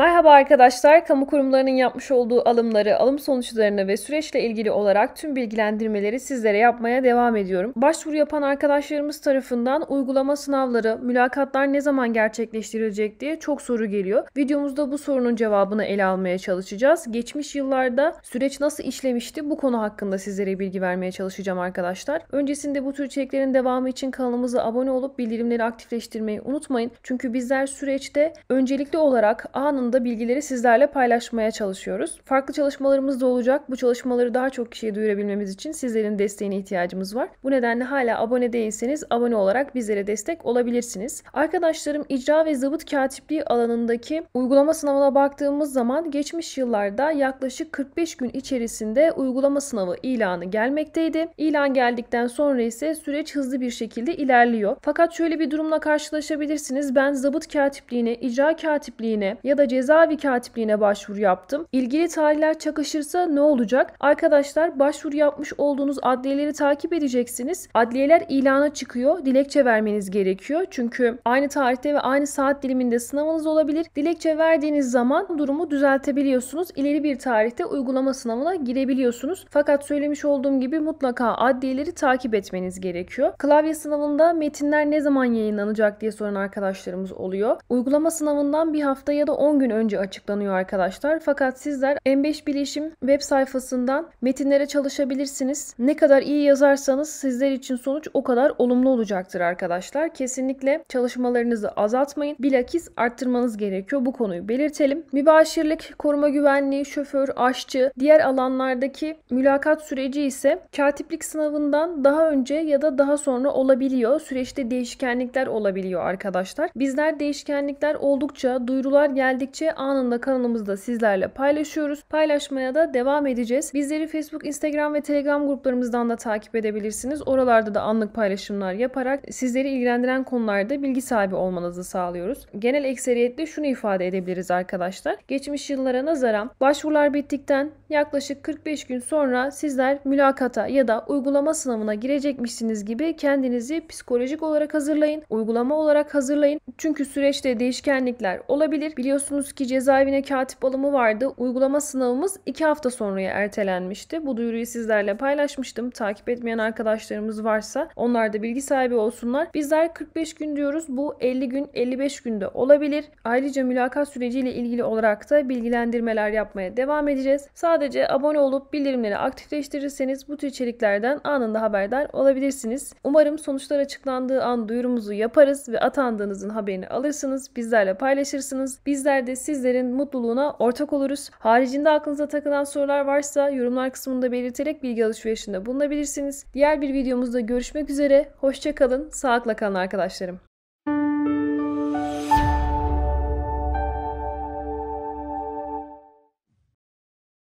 Merhaba arkadaşlar, kamu kurumlarının yapmış olduğu alımları, alım sonuçlarını ve süreçle ilgili olarak tüm bilgilendirmeleri sizlere yapmaya devam ediyorum. Başvuru yapan arkadaşlarımız tarafından uygulama sınavları, mülakatlar ne zaman gerçekleştirilecek diye çok soru geliyor. Videomuzda bu sorunun cevabını ele almaya çalışacağız. Geçmiş yıllarda süreç nasıl işlemişti bu konu hakkında sizlere bilgi vermeye çalışacağım arkadaşlar. Öncesinde bu tür içeriklerin devamı için kanalımıza abone olup bildirimleri aktifleştirmeyi unutmayın. Çünkü bizler süreçte öncelikli olarak anında konuda bilgileri sizlerle paylaşmaya çalışıyoruz. Farklı çalışmalarımız da olacak. Bu çalışmaları daha çok kişiye duyurabilmemiz için sizlerin desteğine ihtiyacımız var. Bu nedenle hala abone değilseniz abone olarak bizlere destek olabilirsiniz. Arkadaşlarım icra ve zabıt katipliği alanındaki uygulama sınavına baktığımız zaman geçmiş yıllarda yaklaşık 45 gün içerisinde uygulama sınavı ilanı gelmekteydi. İlan geldikten sonra ise süreç hızlı bir şekilde ilerliyor. Fakat şöyle bir durumla karşılaşabilirsiniz. Ben zabıt katipliğine, icra katipliğine ya da ceza cezaevi katipliğine başvuru yaptım. İlgili tarihler çakışırsa ne olacak? Arkadaşlar başvuru yapmış olduğunuz adliyeleri takip edeceksiniz. Adliyeler ilana çıkıyor. Dilekçe vermeniz gerekiyor. Çünkü aynı tarihte ve aynı saat diliminde sınavınız olabilir. Dilekçe verdiğiniz zaman durumu düzeltebiliyorsunuz. İleri bir tarihte uygulama sınavına girebiliyorsunuz. Fakat söylemiş olduğum gibi mutlaka adliyeleri takip etmeniz gerekiyor. Klavye sınavında metinler ne zaman yayınlanacak diye soran arkadaşlarımız oluyor. Uygulama sınavından bir hafta ya da 10 gün gün önce açıklanıyor arkadaşlar. Fakat sizler M5 Bilişim web sayfasından metinlere çalışabilirsiniz. Ne kadar iyi yazarsanız sizler için sonuç o kadar olumlu olacaktır arkadaşlar. Kesinlikle çalışmalarınızı azaltmayın. Bilakis arttırmanız gerekiyor. Bu konuyu belirtelim. Mübaşirlik, koruma güvenliği, şoför, aşçı, diğer alanlardaki mülakat süreci ise katiplik sınavından daha önce ya da daha sonra olabiliyor. Süreçte değişkenlikler olabiliyor arkadaşlar. Bizler değişkenlikler oldukça duyurular geldik geldikçe anında kanalımızda sizlerle paylaşıyoruz. Paylaşmaya da devam edeceğiz. Bizleri Facebook, Instagram ve Telegram gruplarımızdan da takip edebilirsiniz. Oralarda da anlık paylaşımlar yaparak sizleri ilgilendiren konularda bilgi sahibi olmanızı sağlıyoruz. Genel ekseriyetle şunu ifade edebiliriz arkadaşlar. Geçmiş yıllara nazaran başvurular bittikten yaklaşık 45 gün sonra sizler mülakata ya da uygulama sınavına girecekmişsiniz gibi kendinizi psikolojik olarak hazırlayın, uygulama olarak hazırlayın. Çünkü süreçte değişkenlikler olabilir. Biliyorsunuz Biliyorsunuz ki cezaevine katip alımı vardı. Uygulama sınavımız 2 hafta sonraya ertelenmişti. Bu duyuruyu sizlerle paylaşmıştım. Takip etmeyen arkadaşlarımız varsa onlar da bilgi sahibi olsunlar. Bizler 45 gün diyoruz. Bu 50 gün 55 günde olabilir. Ayrıca mülakat süreciyle ilgili olarak da bilgilendirmeler yapmaya devam edeceğiz. Sadece abone olup bildirimleri aktifleştirirseniz bu tür içeriklerden anında haberdar olabilirsiniz. Umarım sonuçlar açıklandığı an duyurumuzu yaparız ve atandığınızın haberini alırsınız. Bizlerle paylaşırsınız. Bizler de de sizlerin mutluluğuna ortak oluruz. Haricinde aklınıza takılan sorular varsa yorumlar kısmında belirterek bilgi alışverişinde bulunabilirsiniz. Diğer bir videomuzda görüşmek üzere. Hoşçakalın. Sağlıkla kalın arkadaşlarım.